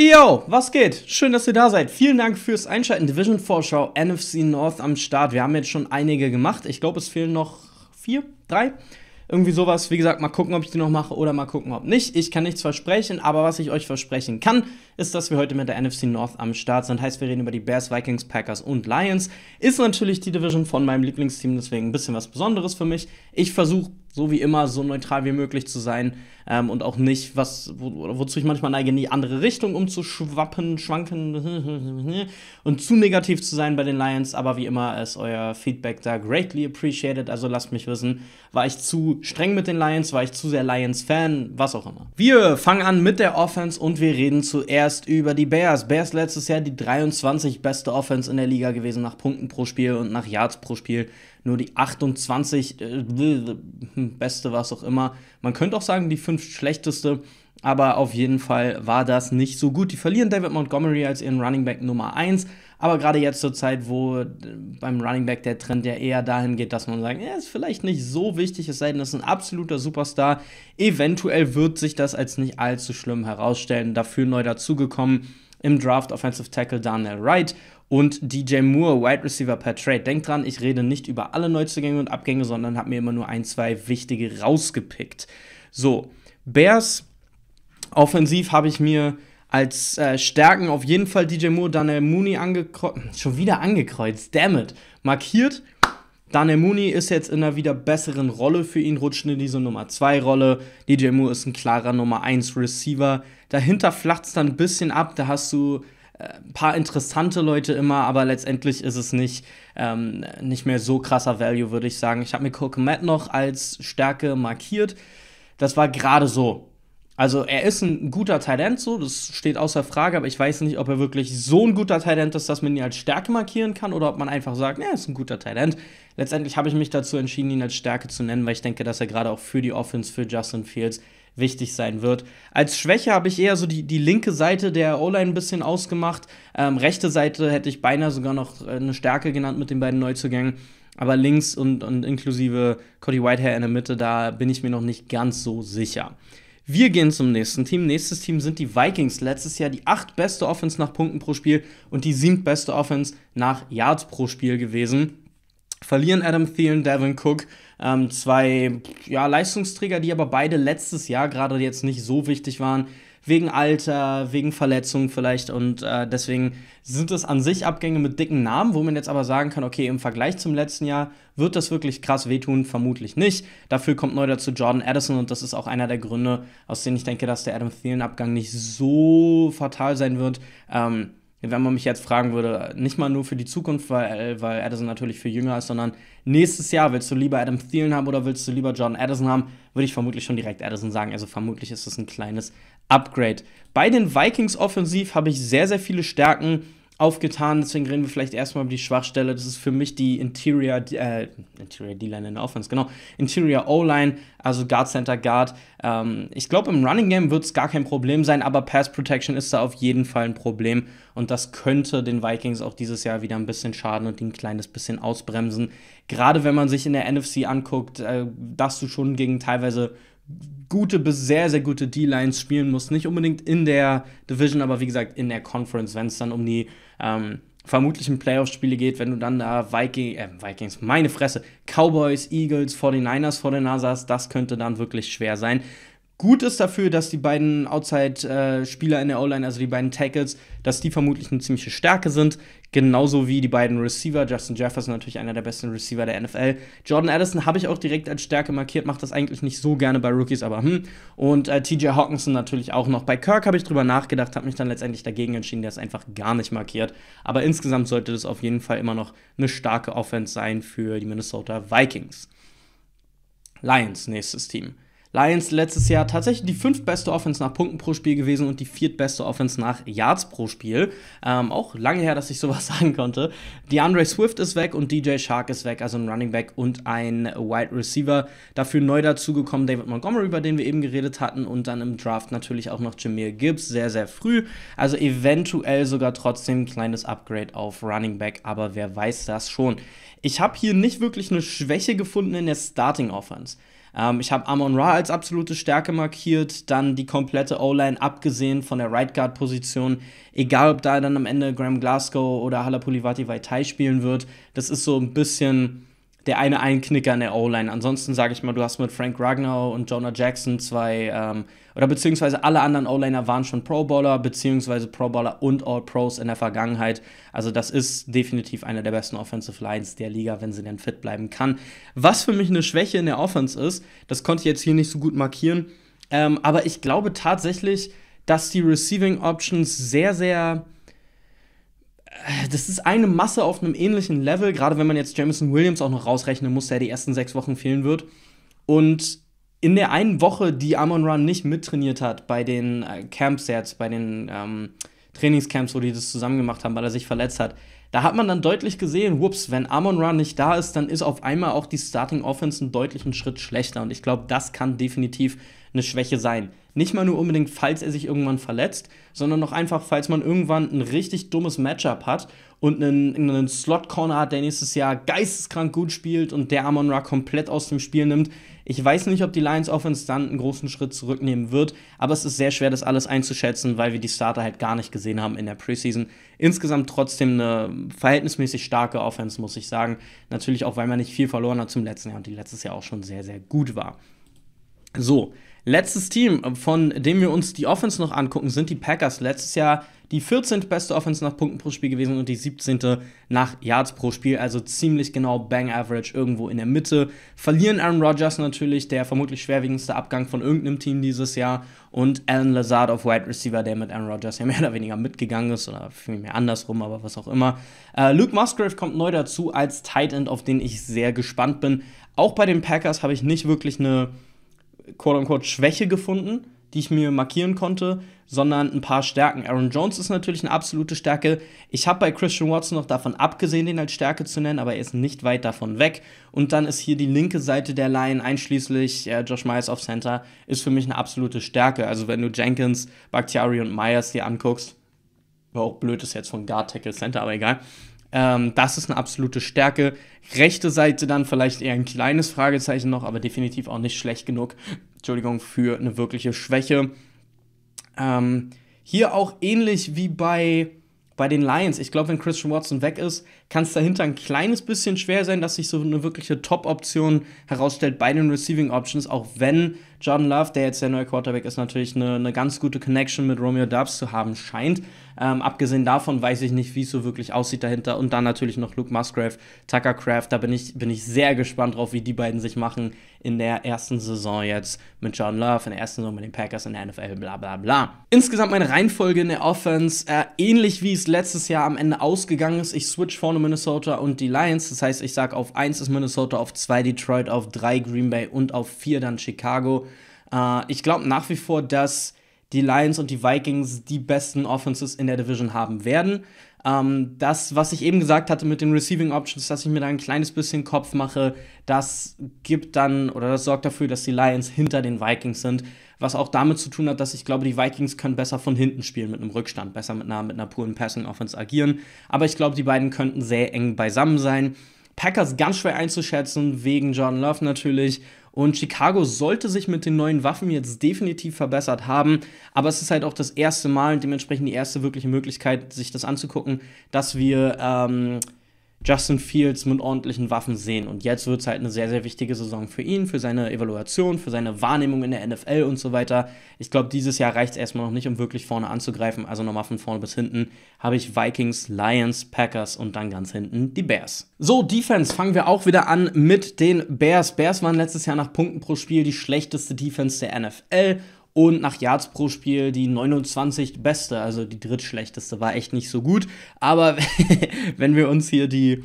Yo, was geht? Schön, dass ihr da seid. Vielen Dank fürs Einschalten. Division Vorschau, NFC North am Start. Wir haben jetzt schon einige gemacht. Ich glaube, es fehlen noch vier, drei. Irgendwie sowas. Wie gesagt, mal gucken, ob ich die noch mache oder mal gucken, ob nicht. Ich kann nichts versprechen, aber was ich euch versprechen kann, ist, dass wir heute mit der NFC North am Start sind. Heißt, wir reden über die Bears, Vikings, Packers und Lions. Ist natürlich die Division von meinem Lieblingsteam, deswegen ein bisschen was Besonderes für mich. Ich versuche so wie immer so neutral wie möglich zu sein ähm, und auch nicht, was, wo, wozu ich manchmal neige, in die andere Richtung umzuschwappen, schwanken und zu negativ zu sein bei den Lions. Aber wie immer ist euer Feedback da greatly appreciated. Also lasst mich wissen, war ich zu streng mit den Lions, war ich zu sehr Lions-Fan, was auch immer. Wir fangen an mit der Offense und wir reden zuerst über die Bears. Bears letztes Jahr die 23 beste Offense in der Liga gewesen nach Punkten pro Spiel und nach Yards pro Spiel nur die 28 äh, hm, beste, was auch immer. Man könnte auch sagen, die 5 schlechteste, aber auf jeden Fall war das nicht so gut. Die verlieren David Montgomery als ihren Running Back Nummer 1, aber gerade jetzt zur Zeit, wo äh, beim Running Back der Trend ja eher dahin geht, dass man sagt, ja, ist vielleicht nicht so wichtig, es sei denn, es ist ein absoluter Superstar. Eventuell wird sich das als nicht allzu schlimm herausstellen. Dafür neu dazugekommen im Draft Offensive Tackle Daniel Wright und DJ Moore, Wide Receiver per Trade. Denkt dran, ich rede nicht über alle Neuzugänge und Abgänge, sondern habe mir immer nur ein, zwei wichtige rausgepickt. So, Bears, offensiv habe ich mir als äh, Stärken auf jeden Fall DJ Moore, Daniel Mooney angekreuzt, schon wieder angekreuzt, dammit. markiert. Daniel Mooney ist jetzt in einer wieder besseren Rolle für ihn, rutscht in diese Nummer 2 Rolle. DJ Moore ist ein klarer Nummer 1 Receiver. Dahinter flacht es dann ein bisschen ab, da hast du ein paar interessante Leute immer, aber letztendlich ist es nicht, ähm, nicht mehr so krasser Value, würde ich sagen. Ich habe mir Cook Matt noch als Stärke markiert. Das war gerade so. Also er ist ein guter Talent, so, das steht außer Frage, aber ich weiß nicht, ob er wirklich so ein guter Talent ist, dass man ihn als Stärke markieren kann oder ob man einfach sagt, er ist ein guter Talent. Letztendlich habe ich mich dazu entschieden, ihn als Stärke zu nennen, weil ich denke, dass er gerade auch für die Offense, für Justin Fields wichtig sein wird. Als Schwäche habe ich eher so die, die linke Seite der O-Line ein bisschen ausgemacht. Ähm, rechte Seite hätte ich beinahe sogar noch äh, eine Stärke genannt mit den beiden Neuzugängen. Aber links und, und inklusive Cody Whitehair in der Mitte, da bin ich mir noch nicht ganz so sicher. Wir gehen zum nächsten Team. Nächstes Team sind die Vikings. Letztes Jahr die acht beste Offense nach Punkten pro Spiel und die siebtbeste Offense nach Yards pro Spiel gewesen verlieren Adam Thielen, Devin Cook. Ähm, zwei ja, Leistungsträger, die aber beide letztes Jahr gerade jetzt nicht so wichtig waren, wegen Alter, wegen Verletzungen vielleicht. Und äh, deswegen sind es an sich Abgänge mit dicken Namen, wo man jetzt aber sagen kann, okay, im Vergleich zum letzten Jahr wird das wirklich krass wehtun, vermutlich nicht. Dafür kommt neu dazu Jordan Addison und das ist auch einer der Gründe, aus denen ich denke, dass der Adam Thielen-Abgang nicht so fatal sein wird. Ähm, wenn man mich jetzt fragen würde, nicht mal nur für die Zukunft, weil, weil Addison natürlich für jünger ist, sondern nächstes Jahr willst du lieber Adam Thielen haben oder willst du lieber John Addison haben, würde ich vermutlich schon direkt Addison sagen. Also vermutlich ist das ein kleines Upgrade. Bei den Vikings offensiv habe ich sehr, sehr viele Stärken aufgetan, deswegen reden wir vielleicht erstmal über die Schwachstelle. Das ist für mich die Interior, äh, Interior D-Line in der Offense, genau. Interior O-Line, also Guard Center Guard. Ähm, ich glaube, im Running Game wird es gar kein Problem sein, aber Pass Protection ist da auf jeden Fall ein Problem und das könnte den Vikings auch dieses Jahr wieder ein bisschen schaden und die ein kleines bisschen ausbremsen. Gerade wenn man sich in der NFC anguckt, äh, dass du schon gegen teilweise gute bis sehr, sehr gute D-Lines spielen musst. Nicht unbedingt in der Division, aber wie gesagt in der Conference, wenn es dann um die ähm, vermutlich in Playoff-Spiele geht, wenn du dann da Viking, äh, Vikings, meine Fresse, Cowboys, Eagles, 49ers vor der Nase hast, das könnte dann wirklich schwer sein gut ist dafür, dass die beiden Outside-Spieler äh, in der O-Line, also die beiden Tackles, dass die vermutlich eine ziemliche Stärke sind. Genauso wie die beiden Receiver. Justin Jefferson natürlich einer der besten Receiver der NFL. Jordan Addison habe ich auch direkt als Stärke markiert, macht das eigentlich nicht so gerne bei Rookies, aber hm. Und äh, TJ Hawkinson natürlich auch noch. Bei Kirk habe ich drüber nachgedacht, habe mich dann letztendlich dagegen entschieden, der ist einfach gar nicht markiert. Aber insgesamt sollte das auf jeden Fall immer noch eine starke Offense sein für die Minnesota Vikings. Lions, nächstes Team. Lions letztes Jahr tatsächlich die fünftbeste Offense nach Punkten pro Spiel gewesen und die viertbeste Offense nach Yards pro Spiel. Ähm, auch lange her, dass ich sowas sagen konnte. DeAndre Swift ist weg und DJ Shark ist weg, also ein Running Back und ein Wide Receiver. Dafür neu dazugekommen David Montgomery, über den wir eben geredet hatten und dann im Draft natürlich auch noch Jameer Gibbs, sehr, sehr früh. Also eventuell sogar trotzdem ein kleines Upgrade auf Running Back, aber wer weiß das schon. Ich habe hier nicht wirklich eine Schwäche gefunden in der Starting Offense. Ähm, ich habe Amon Ra als absolute Stärke markiert, dann die komplette O-Line abgesehen von der Right Guard Position, egal ob da dann am Ende Graham Glasgow oder Halapulivati Vaitai spielen wird. Das ist so ein bisschen der eine Einknicker in der O-Line. Ansonsten sage ich mal, du hast mit Frank Ragnar und Jonah Jackson zwei, ähm, oder beziehungsweise alle anderen O-Liner waren schon Pro-Bowler, beziehungsweise Pro-Bowler und All-Pros in der Vergangenheit. Also das ist definitiv eine der besten Offensive Lines der Liga, wenn sie denn fit bleiben kann. Was für mich eine Schwäche in der Offense ist, das konnte ich jetzt hier nicht so gut markieren, ähm, aber ich glaube tatsächlich, dass die Receiving Options sehr, sehr das ist eine Masse auf einem ähnlichen Level, gerade wenn man jetzt Jameson Williams auch noch rausrechnen muss, der die ersten sechs Wochen fehlen wird. Und in der einen Woche, die Amon Run nicht mittrainiert hat, bei den äh, Camps jetzt, bei den ähm, Trainingscamps, wo die das zusammen gemacht haben, weil er sich verletzt hat, da hat man dann deutlich gesehen, whoops, wenn Amon Run nicht da ist, dann ist auf einmal auch die Starting Offense einen deutlichen Schritt schlechter. Und ich glaube, das kann definitiv eine Schwäche sein. Nicht mal nur unbedingt, falls er sich irgendwann verletzt, sondern auch einfach, falls man irgendwann ein richtig dummes Matchup hat und einen, einen Slot-Corner hat, der nächstes Jahr geisteskrank gut spielt und der Amon Ra komplett aus dem Spiel nimmt. Ich weiß nicht, ob die Lions Offense dann einen großen Schritt zurücknehmen wird, aber es ist sehr schwer, das alles einzuschätzen, weil wir die Starter halt gar nicht gesehen haben in der Preseason. Insgesamt trotzdem eine verhältnismäßig starke Offense, muss ich sagen. Natürlich auch, weil man nicht viel verloren hat zum letzten Jahr und die letztes Jahr auch schon sehr, sehr gut war. So, letztes Team, äh, von dem wir uns die Offense noch angucken, sind die Packers. Letztes Jahr die 14. beste Offense nach Punkten pro Spiel gewesen und die 17. nach Yards pro Spiel, also ziemlich genau Bang Average irgendwo in der Mitte. Verlieren Aaron Rodgers natürlich, der vermutlich schwerwiegendste Abgang von irgendeinem Team dieses Jahr und Alan Lazard auf Wide Receiver, der mit Aaron Rodgers ja mehr oder weniger mitgegangen ist oder vielmehr andersrum, aber was auch immer. Äh, Luke Musgrave kommt neu dazu als Tight End, auf den ich sehr gespannt bin. Auch bei den Packers habe ich nicht wirklich eine quote-unquote Schwäche gefunden, die ich mir markieren konnte, sondern ein paar Stärken. Aaron Jones ist natürlich eine absolute Stärke. Ich habe bei Christian Watson noch davon abgesehen, den als Stärke zu nennen, aber er ist nicht weit davon weg. Und dann ist hier die linke Seite der Line, einschließlich äh, Josh Myers auf Center, ist für mich eine absolute Stärke. Also wenn du Jenkins, Bakhtiari und Myers dir anguckst, war auch blöd ist jetzt von Guard Tackle Center, aber egal. Ähm, das ist eine absolute Stärke. Rechte Seite dann vielleicht eher ein kleines Fragezeichen noch, aber definitiv auch nicht schlecht genug. Entschuldigung, für eine wirkliche Schwäche. Ähm, hier auch ähnlich wie bei, bei den Lions. Ich glaube, wenn Christian Watson weg ist, kann es dahinter ein kleines bisschen schwer sein, dass sich so eine wirkliche Top-Option herausstellt bei den Receiving Options, auch wenn Jordan Love, der jetzt der neue Quarterback ist, natürlich eine, eine ganz gute Connection mit Romeo Dubs zu haben scheint. Ähm, abgesehen davon weiß ich nicht, wie es so wirklich aussieht dahinter. Und dann natürlich noch Luke Musgrave, Tucker Craft. Da bin ich, bin ich sehr gespannt drauf, wie die beiden sich machen in der ersten Saison jetzt mit John Love, in der ersten Saison mit den Packers in der NFL, bla bla bla. Insgesamt meine Reihenfolge in der Offense, äh, ähnlich wie es letztes Jahr am Ende ausgegangen ist. Ich switch vorne Minnesota und die Lions. Das heißt, ich sage auf 1 ist Minnesota, auf 2 Detroit, auf 3 Green Bay und auf 4 dann Chicago. Äh, ich glaube nach wie vor, dass die Lions und die Vikings die besten Offenses in der Division haben werden. Ähm, das, was ich eben gesagt hatte mit den Receiving Options, dass ich mir da ein kleines bisschen Kopf mache, das gibt dann oder das sorgt dafür, dass die Lions hinter den Vikings sind. Was auch damit zu tun hat, dass ich glaube, die Vikings können besser von hinten spielen mit einem Rückstand, besser mit einer, mit einer puren Passing Offense agieren. Aber ich glaube, die beiden könnten sehr eng beisammen sein. Packers ganz schwer einzuschätzen, wegen Jordan Love natürlich. Und Chicago sollte sich mit den neuen Waffen jetzt definitiv verbessert haben. Aber es ist halt auch das erste Mal und dementsprechend die erste wirkliche Möglichkeit, sich das anzugucken, dass wir ähm, Justin Fields mit ordentlichen Waffen sehen. Und jetzt wird es halt eine sehr, sehr wichtige Saison für ihn, für seine Evaluation, für seine Wahrnehmung in der NFL und so weiter. Ich glaube, dieses Jahr reicht es erstmal noch nicht, um wirklich vorne anzugreifen. Also nochmal von vorne bis hinten habe ich Vikings, Lions, Packers und dann ganz hinten die Bears. So, Defense fangen wir auch wieder an mit den Bears. Bears waren letztes Jahr nach Punkten pro Spiel die schlechteste Defense der NFL und nach Yards pro Spiel die 29 beste, also die drittschlechteste war echt nicht so gut. Aber wenn wir uns hier die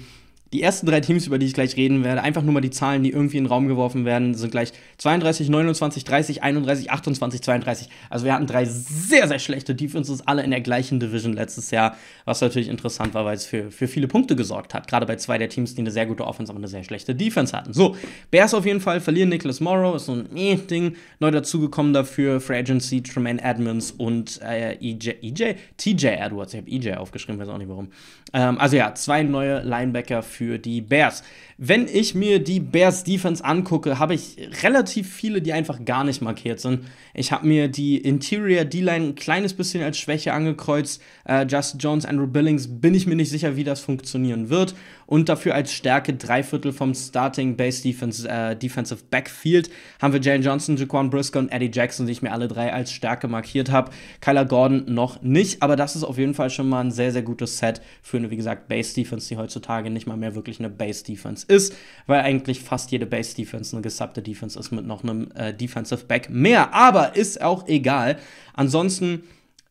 die ersten drei Teams, über die ich gleich reden werde, einfach nur mal die Zahlen, die irgendwie in den Raum geworfen werden, sind gleich 32, 29, 30, 31, 28, 32. Also wir hatten drei sehr, sehr schlechte Defenses, alle in der gleichen Division letztes Jahr, was natürlich interessant war, weil es für, für viele Punkte gesorgt hat. Gerade bei zwei der Teams, die eine sehr gute Offense, aber eine sehr schlechte Defense hatten. So, Bears auf jeden Fall verlieren Nicholas Morrow, ist so ein eh Ding, neu dazugekommen dafür, Free Agency, Tremaine Edmonds und äh, EJ, EJ? TJ Edwards, ich habe EJ aufgeschrieben, weiß auch nicht warum. Ähm, also ja, zwei neue Linebacker für für die Bears. Wenn ich mir die Bears Defense angucke, habe ich relativ viele, die einfach gar nicht markiert sind. Ich habe mir die Interior D-Line ein kleines bisschen als Schwäche angekreuzt. Äh, Justin Jones, Andrew Billings, bin ich mir nicht sicher, wie das funktionieren wird und dafür als Stärke drei Viertel vom Starting Base Defense, äh, Defensive Backfield haben wir Jalen Johnson, Jaquan Briscoe und Eddie Jackson, die ich mir alle drei als Stärke markiert habe. Kyler Gordon noch nicht, aber das ist auf jeden Fall schon mal ein sehr, sehr gutes Set für eine, wie gesagt, Base Defense, die heutzutage nicht mal mehr wirklich eine Base Defense ist, weil eigentlich fast jede Base Defense eine gesubbte Defense ist mit noch einem äh, Defensive Back mehr. Aber ist auch egal. Ansonsten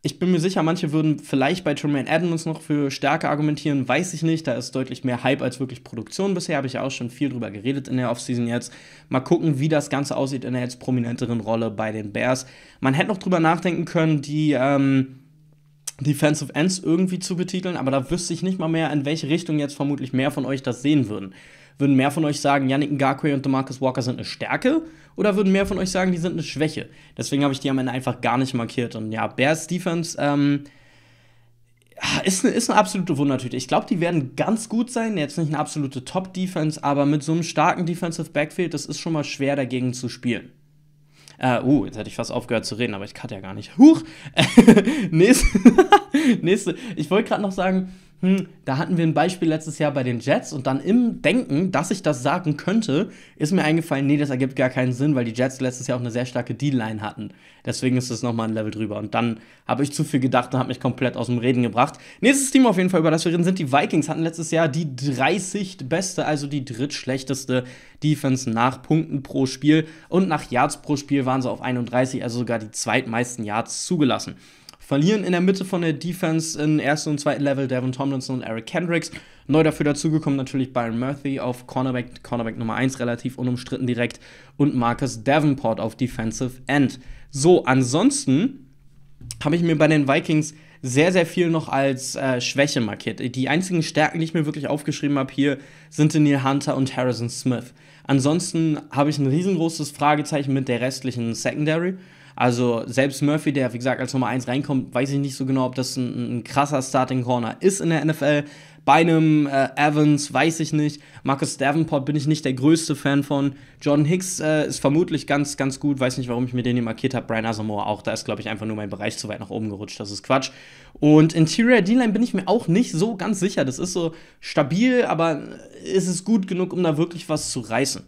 ich bin mir sicher, manche würden vielleicht bei Tremaine Adams noch für stärker argumentieren, weiß ich nicht. Da ist deutlich mehr Hype als wirklich Produktion. Bisher habe ich ja auch schon viel drüber geredet in der Offseason jetzt. Mal gucken, wie das Ganze aussieht in der jetzt prominenteren Rolle bei den Bears. Man hätte noch drüber nachdenken können, die ähm, Defensive Ends irgendwie zu betiteln, aber da wüsste ich nicht mal mehr, in welche Richtung jetzt vermutlich mehr von euch das sehen würden. Würden mehr von euch sagen, Yannick Ngakwe und DeMarcus Walker sind eine Stärke? Oder würden mehr von euch sagen, die sind eine Schwäche? Deswegen habe ich die am Ende einfach gar nicht markiert. Und ja, Bears Defense ähm, ist, eine, ist eine absolute Wundertüte. Ich glaube, die werden ganz gut sein. Jetzt nicht eine absolute Top-Defense, aber mit so einem starken Defensive Backfield, das ist schon mal schwer dagegen zu spielen. uh, uh, jetzt hätte ich fast aufgehört zu reden, aber ich cut ja gar nicht. Huch! nächste, nächste. Ich wollte gerade noch sagen, hm, da hatten wir ein Beispiel letztes Jahr bei den Jets und dann im Denken, dass ich das sagen könnte, ist mir eingefallen, nee, das ergibt gar keinen Sinn, weil die Jets letztes Jahr auch eine sehr starke D-Line hatten. Deswegen ist das nochmal ein Level drüber. Und dann habe ich zu viel gedacht und habe mich komplett aus dem Reden gebracht. Nächstes Team auf jeden Fall, über das wir reden, sind die Vikings. Hatten letztes Jahr die 30 beste, also die drittschlechteste Defense nach Punkten pro Spiel. Und nach Yards pro Spiel waren sie auf 31, also sogar die zweitmeisten Yards zugelassen verlieren in der Mitte von der Defense in ersten und zweiten Level Devin Tomlinson und Eric Kendricks. Neu dafür dazugekommen natürlich Byron Murphy auf Cornerback, Cornerback Nummer 1 relativ unumstritten direkt und Marcus Davenport auf Defensive End. So, ansonsten habe ich mir bei den Vikings sehr, sehr viel noch als äh, Schwäche markiert. Die einzigen Stärken, die ich mir wirklich aufgeschrieben habe hier, sind Neil Hunter und Harrison Smith. Ansonsten habe ich ein riesengroßes Fragezeichen mit der restlichen Secondary. Also selbst Murphy, der wie gesagt als Nummer 1 reinkommt, weiß ich nicht so genau, ob das ein, ein krasser Starting Corner ist in der NFL. Bei einem äh, Evans weiß ich nicht. Marcus Davenport bin ich nicht der größte Fan von. Jordan Hicks äh, ist vermutlich ganz, ganz gut. Weiß nicht, warum ich mir den hier markiert habe. Brian Asamoah auch. Da ist, glaube ich, einfach nur mein Bereich zu weit nach oben gerutscht. Das ist Quatsch. Und Interior D-Line bin ich mir auch nicht so ganz sicher. Das ist so stabil, aber äh, ist es gut genug, um da wirklich was zu reißen?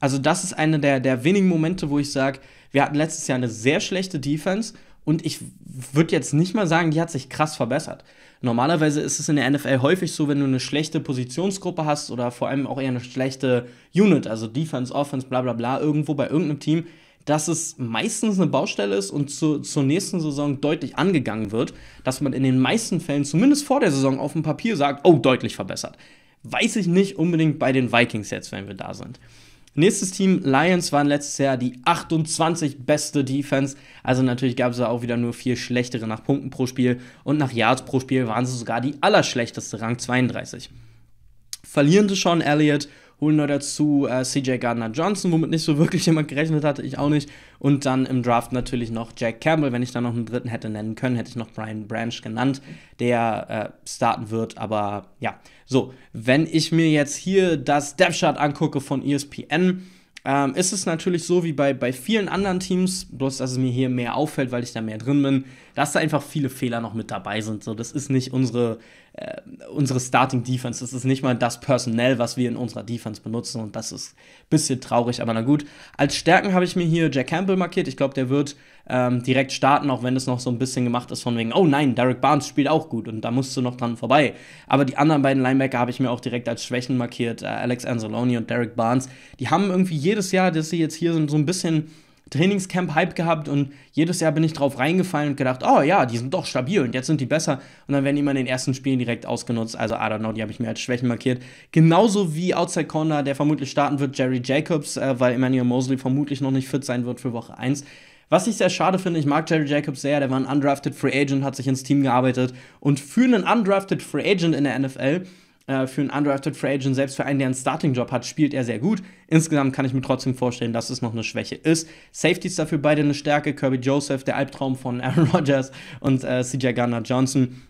Also, das ist einer der, der wenigen Momente, wo ich sage, wir hatten letztes Jahr eine sehr schlechte Defense und ich würde jetzt nicht mal sagen, die hat sich krass verbessert. Normalerweise ist es in der NFL häufig so, wenn du eine schlechte Positionsgruppe hast oder vor allem auch eher eine schlechte Unit, also Defense, Offense, bla bla bla, irgendwo bei irgendeinem Team, dass es meistens eine Baustelle ist und zu, zur nächsten Saison deutlich angegangen wird, dass man in den meisten Fällen zumindest vor der Saison auf dem Papier sagt, oh, deutlich verbessert. Weiß ich nicht unbedingt bei den Vikings jetzt, wenn wir da sind. Nächstes Team, Lions, waren letztes Jahr die 28 beste Defense. Also natürlich gab es da auch wieder nur vier schlechtere nach Punkten pro Spiel. Und nach Yards pro Spiel waren sie sogar die allerschlechteste, Rang 32. Verlierende Sean Elliott holen noch dazu äh, CJ Gardner Johnson, womit nicht so wirklich jemand gerechnet hatte, ich auch nicht. Und dann im Draft natürlich noch Jack Campbell. Wenn ich da noch einen dritten hätte nennen können, hätte ich noch Brian Branch genannt, der äh, starten wird. Aber ja, so, wenn ich mir jetzt hier das Depth Chart angucke von ESPN, ähm, ist es natürlich so wie bei, bei vielen anderen Teams, bloß dass es mir hier mehr auffällt, weil ich da mehr drin bin, dass da einfach viele Fehler noch mit dabei sind. So, das ist nicht unsere, äh, unsere Starting Defense, das ist nicht mal das Personell, was wir in unserer Defense benutzen und das ist ein bisschen traurig, aber na gut. Als Stärken habe ich mir hier Jack Campbell markiert. Ich glaube, der wird ähm, direkt starten, auch wenn es noch so ein bisschen gemacht ist von wegen, oh nein, Derek Barnes spielt auch gut und da musst du noch dran vorbei. Aber die anderen beiden Linebacker habe ich mir auch direkt als Schwächen markiert, äh, Alex Anzalone und Derek Barnes. Die haben irgendwie jedes Jahr, dass sie jetzt hier sind, so ein bisschen Trainingscamp-Hype gehabt und jedes Jahr bin ich drauf reingefallen und gedacht, oh ja, die sind doch stabil und jetzt sind die besser. Und dann werden die immer in den ersten Spielen direkt ausgenutzt. Also, I don't know, die habe ich mir als Schwächen markiert. Genauso wie Outside Corner, der vermutlich starten wird, Jerry Jacobs, äh, weil Emmanuel Mosley vermutlich noch nicht fit sein wird für Woche 1. Was ich sehr schade finde, ich mag Jerry Jacobs sehr, der war ein undrafted Free Agent, hat sich ins Team gearbeitet und für einen undrafted Free Agent in der NFL äh, für einen Undrafted Free Agent, selbst für einen, der einen Starting-Job hat, spielt er sehr gut. Insgesamt kann ich mir trotzdem vorstellen, dass es noch eine Schwäche ist. Safety ist dafür beide eine Stärke. Kirby Joseph, der Albtraum von Aaron Rodgers und äh, CJ Garner Johnson.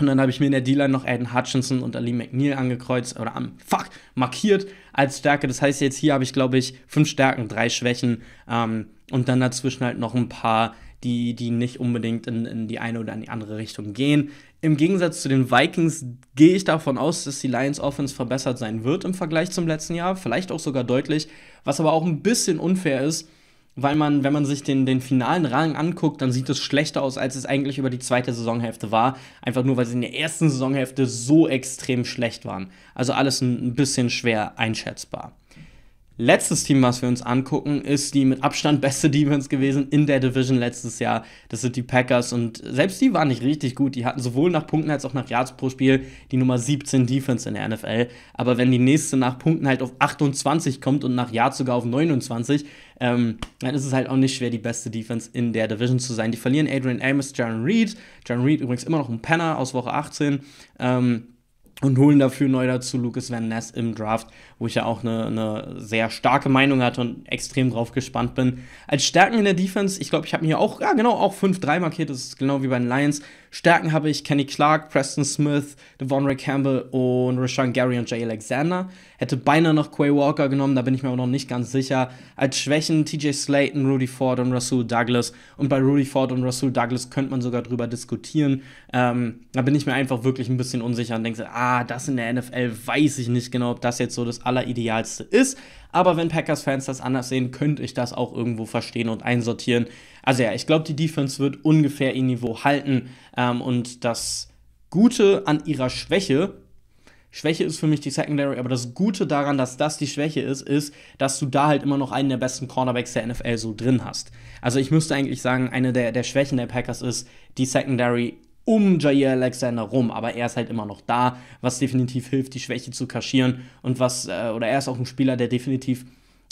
Und dann habe ich mir in der D-Line noch Aiden Hutchinson und Ali McNeil angekreuzt oder am Fuck markiert als Stärke. Das heißt, jetzt hier habe ich, glaube ich, fünf Stärken, drei Schwächen ähm, und dann dazwischen halt noch ein paar, die, die nicht unbedingt in, in die eine oder in die andere Richtung gehen. Im Gegensatz zu den Vikings gehe ich davon aus, dass die Lions Offense verbessert sein wird im Vergleich zum letzten Jahr, vielleicht auch sogar deutlich, was aber auch ein bisschen unfair ist, weil man, wenn man sich den, den finalen Rang anguckt, dann sieht es schlechter aus, als es eigentlich über die zweite Saisonhälfte war. Einfach nur, weil sie in der ersten Saisonhälfte so extrem schlecht waren. Also alles ein bisschen schwer einschätzbar. Letztes Team, was wir uns angucken, ist die mit Abstand beste Defense gewesen in der Division letztes Jahr. Das sind die Packers und selbst die waren nicht richtig gut. Die hatten sowohl nach Punkten als auch nach Yards pro Spiel die Nummer 17 Defense in der NFL. Aber wenn die nächste nach Punkten halt auf 28 kommt und nach Yards sogar auf 29, ähm, dann ist es halt auch nicht schwer, die beste Defense in der Division zu sein. Die verlieren Adrian Amos, Jaron Reed. Jaron Reed übrigens immer noch ein Penner aus Woche 18. Ähm, und holen dafür neu dazu Lucas Van Ness im Draft wo ich ja auch eine, eine sehr starke Meinung hatte und extrem drauf gespannt bin. Als Stärken in der Defense, ich glaube, ich habe mir auch, ja genau, auch 5-3 markiert, das ist genau wie bei den Lions. Stärken habe ich Kenny Clark, Preston Smith, Devon Ray Campbell und Rashawn Gary und Jay Alexander. Hätte beinahe noch Quay Walker genommen, da bin ich mir aber noch nicht ganz sicher. Als Schwächen TJ Slayton, Rudy Ford und Rasul Douglas. Und bei Rudy Ford und Rasul Douglas könnte man sogar drüber diskutieren. Ähm, da bin ich mir einfach wirklich ein bisschen unsicher und denke, ah, das in der NFL weiß ich nicht genau, ob das jetzt so das Alleridealste ist. Aber wenn Packers-Fans das anders sehen, könnte ich das auch irgendwo verstehen und einsortieren. Also ja, ich glaube, die Defense wird ungefähr ihr Niveau halten. Ähm, und das Gute an ihrer Schwäche, Schwäche ist für mich die Secondary, aber das Gute daran, dass das die Schwäche ist, ist, dass du da halt immer noch einen der besten Cornerbacks der NFL so drin hast. Also ich müsste eigentlich sagen, eine der, der Schwächen der Packers ist, die Secondary um Jair Alexander rum, aber er ist halt immer noch da, was definitiv hilft, die Schwäche zu kaschieren und was, äh, oder er ist auch ein Spieler, der definitiv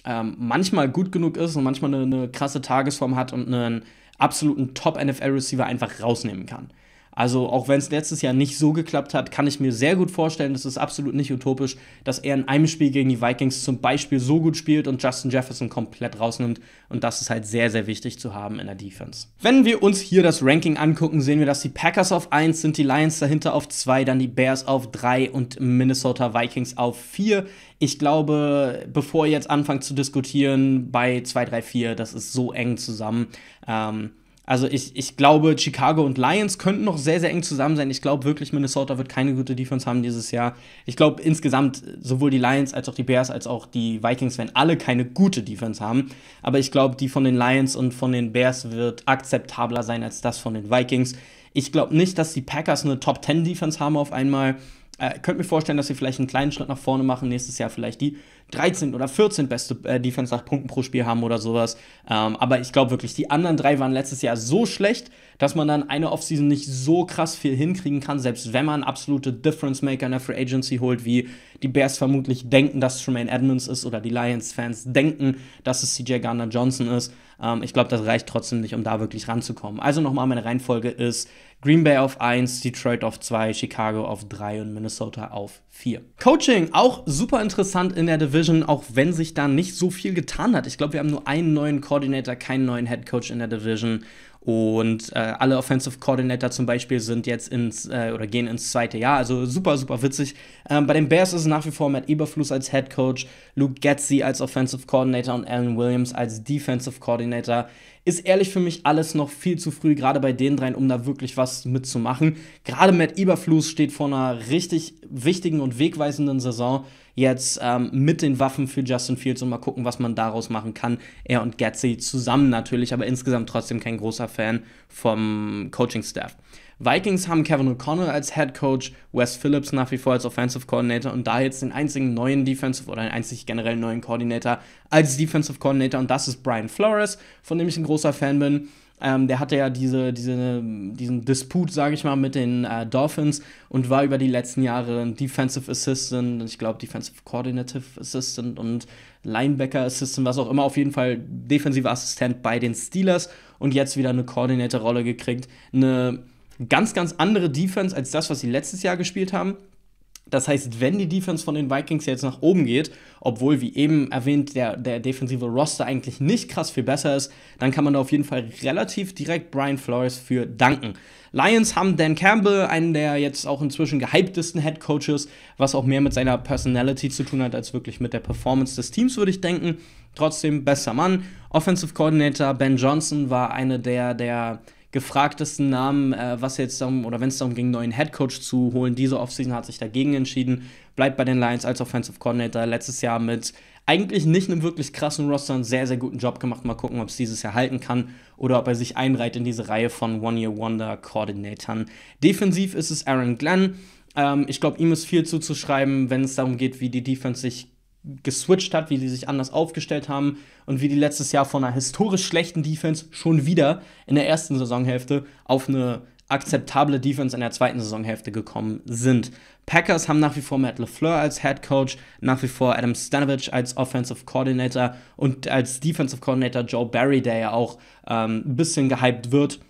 ähm, manchmal gut genug ist und manchmal eine, eine krasse Tagesform hat und einen absoluten Top-NFL-Receiver einfach rausnehmen kann. Also auch wenn es letztes Jahr nicht so geklappt hat, kann ich mir sehr gut vorstellen, das ist absolut nicht utopisch, dass er in einem Spiel gegen die Vikings zum Beispiel so gut spielt und Justin Jefferson komplett rausnimmt. Und das ist halt sehr, sehr wichtig zu haben in der Defense. Wenn wir uns hier das Ranking angucken, sehen wir, dass die Packers auf 1 sind, die Lions dahinter auf 2, dann die Bears auf 3 und Minnesota Vikings auf 4. Ich glaube, bevor ihr jetzt anfangt zu diskutieren, bei 2, 3, 4, das ist so eng zusammen. Ähm, also ich, ich glaube, Chicago und Lions könnten noch sehr, sehr eng zusammen sein. Ich glaube wirklich, Minnesota wird keine gute Defense haben dieses Jahr. Ich glaube insgesamt sowohl die Lions als auch die Bears als auch die Vikings werden alle keine gute Defense haben. Aber ich glaube, die von den Lions und von den Bears wird akzeptabler sein als das von den Vikings. Ich glaube nicht, dass die Packers eine Top-10-Defense haben auf einmal. Äh, könnt mir vorstellen, dass sie vielleicht einen kleinen Schritt nach vorne machen, nächstes Jahr vielleicht die 13 oder 14 beste äh, Defense nach Punkten pro Spiel haben oder sowas. Ähm, aber ich glaube wirklich, die anderen drei waren letztes Jahr so schlecht, dass man dann eine Offseason nicht so krass viel hinkriegen kann, selbst wenn man absolute Difference Maker in der Free Agency holt, wie die Bears vermutlich denken, dass es Tremaine Edmonds ist oder die Lions-Fans denken, dass es CJ Garner Johnson ist. Ähm, ich glaube, das reicht trotzdem nicht, um da wirklich ranzukommen. Also nochmal, meine Reihenfolge ist Green Bay auf 1, Detroit auf 2, Chicago auf 3 und Minnesota auf 4. Coaching, auch super interessant in der Division, auch wenn sich da nicht so viel getan hat. Ich glaube, wir haben nur einen neuen Coordinator, keinen neuen Head Coach in der Division. Und äh, alle Offensive Coordinator zum Beispiel sind jetzt ins äh, oder gehen ins zweite Jahr. Also super, super witzig. Ähm, bei den Bears ist es nach wie vor Matt Eberfluss als Head Coach, Luke Getzi als Offensive Coordinator und Alan Williams als Defensive Coordinator ist ehrlich für mich alles noch viel zu früh, gerade bei den dreien, um da wirklich was mitzumachen. Gerade Matt Eberflus steht vor einer richtig wichtigen und wegweisenden Saison jetzt ähm, mit den Waffen für Justin Fields und mal gucken, was man daraus machen kann. Er und Gatsby zusammen natürlich, aber insgesamt trotzdem kein großer Fan vom Coaching-Staff. Vikings haben Kevin O'Connell als Head Coach, Wes Phillips nach wie vor als Offensive Coordinator und da jetzt den einzigen neuen Defensive oder den einzig generell neuen Coordinator als Defensive Coordinator und das ist Brian Flores, von dem ich ein großer Fan bin. Ähm, der hatte ja diese, diese, diesen Disput, sage ich mal, mit den äh, Dolphins und war über die letzten Jahre ein Defensive Assistant, ich glaube Defensive Coordinative Assistant und Linebacker Assistant, was auch immer, auf jeden Fall defensiver Assistent bei den Steelers und jetzt wieder eine Coordinator-Rolle gekriegt. Eine ganz, ganz andere Defense als das, was sie letztes Jahr gespielt haben. Das heißt, wenn die Defense von den Vikings jetzt nach oben geht, obwohl, wie eben erwähnt, der, der defensive Roster eigentlich nicht krass viel besser ist, dann kann man da auf jeden Fall relativ direkt Brian Flores für danken. Lions haben Dan Campbell, einen der jetzt auch inzwischen gehyptesten Head Coaches, was auch mehr mit seiner Personality zu tun hat, als wirklich mit der Performance des Teams, würde ich denken. Trotzdem besser Mann. Offensive Coordinator Ben Johnson war eine der, der gefragtesten Namen, äh, was jetzt darum, oder wenn es darum ging, einen neuen Headcoach zu holen. Diese Offseason hat sich dagegen entschieden, bleibt bei den Lions als Offensive Coordinator. Letztes Jahr mit eigentlich nicht einem wirklich krassen Roster einen sehr, sehr guten Job gemacht. Mal gucken, ob es dieses Jahr halten kann oder ob er sich einreiht in diese Reihe von One-Year-Wonder-Coordinatoren. Defensiv ist es Aaron Glenn. Ähm, ich glaube, ihm ist viel zuzuschreiben, wenn es darum geht, wie die Defense sich geswitcht hat, wie sie sich anders aufgestellt haben und wie die letztes Jahr von einer historisch schlechten Defense schon wieder in der ersten Saisonhälfte auf eine akzeptable Defense in der zweiten Saisonhälfte gekommen sind. Packers haben nach wie vor Matt LeFleur als Head Coach, nach wie vor Adam Stanovich als Offensive Coordinator und als Defensive Coordinator Joe Barry, der ja auch ähm, ein bisschen gehypt wird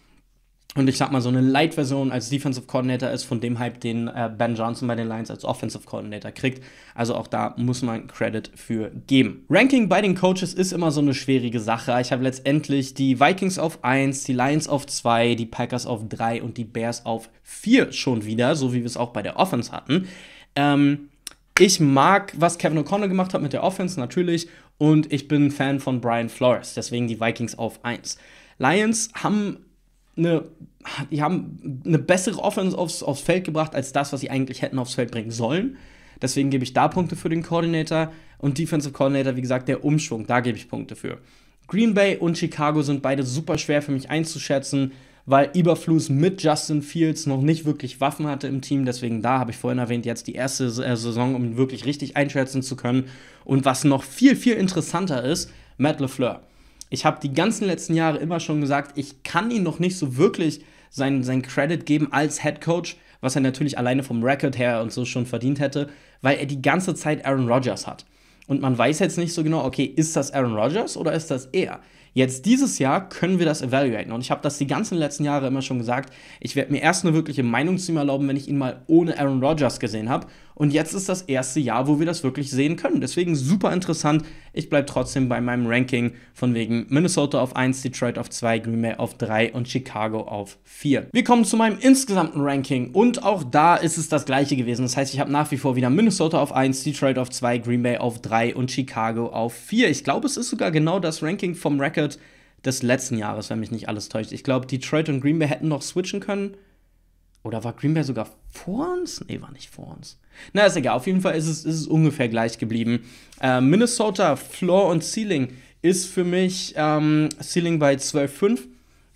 und ich sag mal, so eine Light-Version als Defensive Coordinator ist von dem Hype, den äh, Ben Johnson bei den Lions als Offensive Coordinator kriegt. Also auch da muss man Credit für geben. Ranking bei den Coaches ist immer so eine schwierige Sache. Ich habe letztendlich die Vikings auf 1, die Lions auf 2, die Packers auf 3 und die Bears auf 4 schon wieder, so wie wir es auch bei der Offense hatten. Ähm, ich mag, was Kevin O'Connell gemacht hat mit der Offense, natürlich. Und ich bin Fan von Brian Flores, deswegen die Vikings auf 1. Lions haben eine, die haben eine bessere Offense aufs, aufs Feld gebracht als das, was sie eigentlich hätten aufs Feld bringen sollen. Deswegen gebe ich da Punkte für den Coordinator und Defensive Coordinator, wie gesagt, der Umschwung, da gebe ich Punkte für. Green Bay und Chicago sind beide super schwer für mich einzuschätzen, weil Iberflus mit Justin Fields noch nicht wirklich Waffen hatte im Team. Deswegen da habe ich vorhin erwähnt, jetzt die erste äh, Saison, um ihn wirklich richtig einschätzen zu können. Und was noch viel, viel interessanter ist, Matt LeFleur ich habe die ganzen letzten Jahre immer schon gesagt, ich kann ihm noch nicht so wirklich seinen, seinen Credit geben als Head Coach, was er natürlich alleine vom Record her und so schon verdient hätte, weil er die ganze Zeit Aaron Rodgers hat. Und man weiß jetzt nicht so genau, okay, ist das Aaron Rodgers oder ist das er? Jetzt dieses Jahr können wir das evaluaten. Und ich habe das die ganzen letzten Jahre immer schon gesagt. Ich werde mir erst eine wirkliche Meinung zu ihm erlauben, wenn ich ihn mal ohne Aaron Rodgers gesehen habe. Und jetzt ist das erste Jahr, wo wir das wirklich sehen können. Deswegen super interessant. Ich bleibe trotzdem bei meinem Ranking von wegen Minnesota auf 1, Detroit auf 2, Green Bay auf 3 und Chicago auf 4. Wir kommen zu meinem insgesamten Ranking. Und auch da ist es das gleiche gewesen. Das heißt, ich habe nach wie vor wieder Minnesota auf 1, Detroit auf 2, Green Bay auf 3 und Chicago auf 4. Ich glaube, es ist sogar genau das Ranking vom Record Bracket des letzten Jahres, wenn mich nicht alles täuscht. Ich glaube, Detroit und Green Bay hätten noch switchen können. Oder war Green Bay sogar vor uns? Nee, war nicht vor uns. Na, ist egal. Auf jeden Fall ist es, ist es ungefähr gleich geblieben. Äh, Minnesota, Floor und Ceiling ist für mich ähm, Ceiling bei 12,5.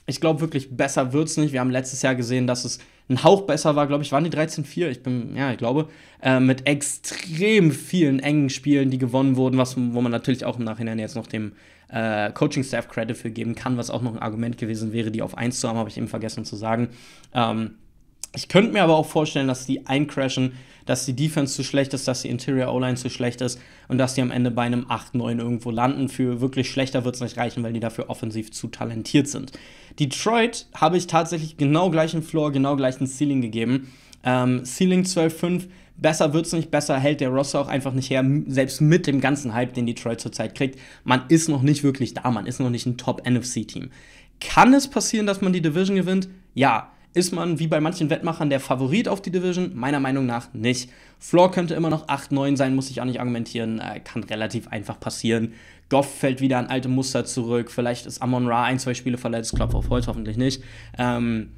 Ich glaube wirklich, besser wird es nicht. Wir haben letztes Jahr gesehen, dass es ein Hauch besser war, glaube ich, waren die 13-4. Ich bin, ja, ich glaube, äh, mit extrem vielen engen Spielen, die gewonnen wurden, was, wo man natürlich auch im Nachhinein jetzt noch dem äh, Coaching-Staff Credit für geben kann, was auch noch ein Argument gewesen wäre, die auf 1 zu haben, habe ich eben vergessen zu sagen. Ähm, ich könnte mir aber auch vorstellen, dass die eincrashen, dass die Defense zu schlecht ist, dass die Interior O-Line zu schlecht ist und dass die am Ende bei einem 8-9 irgendwo landen. Für wirklich schlechter wird es nicht reichen, weil die dafür offensiv zu talentiert sind. Detroit habe ich tatsächlich genau gleichen Floor, genau gleichen Ceiling gegeben. Ähm, Ceiling 12-5 Besser wird's nicht, besser hält der Roster auch einfach nicht her, selbst mit dem ganzen Hype, den Detroit zurzeit kriegt. Man ist noch nicht wirklich da, man ist noch nicht ein Top-NFC-Team. Kann es passieren, dass man die Division gewinnt? Ja. Ist man wie bei manchen Wettmachern der Favorit auf die Division? Meiner Meinung nach nicht. Floor könnte immer noch 8-9 sein, muss ich auch nicht argumentieren. Äh, kann relativ einfach passieren. Goff fällt wieder an alte Muster zurück. Vielleicht ist Amon Ra ein, zwei Spiele verletzt. Klopf auf Holz hoffentlich nicht. Ähm,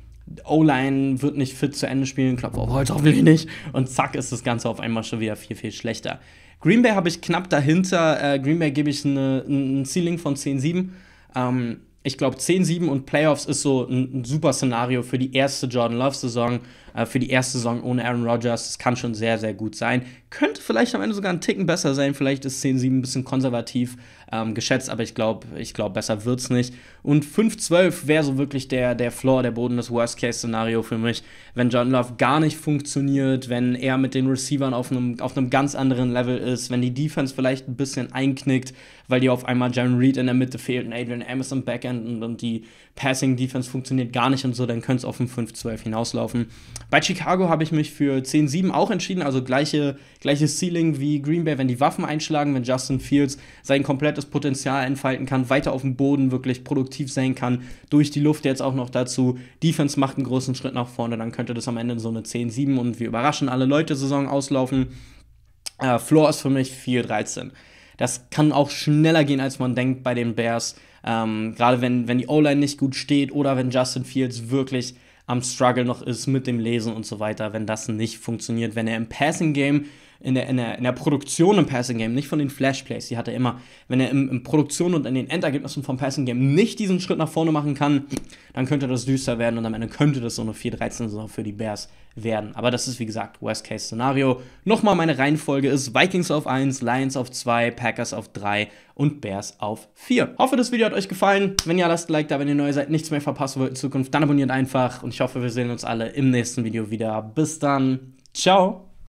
O-Line wird nicht fit zu Ende spielen, Klopf auf Holz hoffentlich nicht. Und zack ist das Ganze auf einmal schon wieder viel, viel schlechter. Green Bay habe ich knapp dahinter. Äh, Green Bay gebe ich eine, ein Ceiling von 10-7. Ähm, ich glaube, 10-7 und Playoffs ist so ein, ein super Szenario für die erste Jordan Love-Saison. Äh, für die erste Saison ohne Aaron Rodgers. Das kann schon sehr, sehr gut sein. Könnte vielleicht am Ende sogar einen Ticken besser sein. Vielleicht ist 10-7 ein bisschen konservativ ähm, geschätzt, aber ich glaube, ich glaub, besser wird's nicht. Und 5-12 wäre so wirklich der, der Floor, der Boden, das Worst-Case-Szenario für mich. Wenn John Love gar nicht funktioniert, wenn er mit den Receivern auf einem auf ganz anderen Level ist, wenn die Defense vielleicht ein bisschen einknickt, weil dir auf einmal Jaron Reed in der Mitte fehlt und Adrian Amos im Backend und, und die Passing Defense funktioniert gar nicht und so, dann könnte es auf ein 5-12 hinauslaufen. Bei Chicago habe ich mich für 10-7 auch entschieden, also gleiche, gleiches Ceiling wie Green Bay, wenn die Waffen einschlagen, wenn Justin Fields sein komplettes Potenzial entfalten kann, weiter auf dem Boden wirklich produktiv sein kann, durch die Luft jetzt auch noch dazu. Defense macht einen großen Schritt nach vorne, dann könnte das am Ende so eine 10-7 und wir überraschen alle Leute Saison auslaufen. Äh, Floor ist für mich 4-13. Das kann auch schneller gehen, als man denkt bei den Bears. Ähm, Gerade wenn, wenn die O-Line nicht gut steht oder wenn Justin Fields wirklich am Struggle noch ist mit dem Lesen und so weiter, wenn das nicht funktioniert, wenn er im Passing Game, in der, in der, in der Produktion im Passing Game, nicht von den Flash Plays, die hat er immer, wenn er im, in Produktion und in den Endergebnissen vom Passing Game nicht diesen Schritt nach vorne machen kann, dann könnte das düster werden und am Ende könnte das so eine 4-13-Saison für die Bears werden. Aber das ist wie gesagt Worst-Case-Szenario. Nochmal meine Reihenfolge ist Vikings auf 1, Lions auf 2, Packers auf 3 und Bears auf 4. Hoffe, das Video hat euch gefallen. Wenn ja, lasst ein Like da, wenn ihr neu seid, nichts mehr verpassen wollt in Zukunft, dann abonniert einfach und ich hoffe, wir sehen uns alle im nächsten Video wieder. Bis dann. Ciao.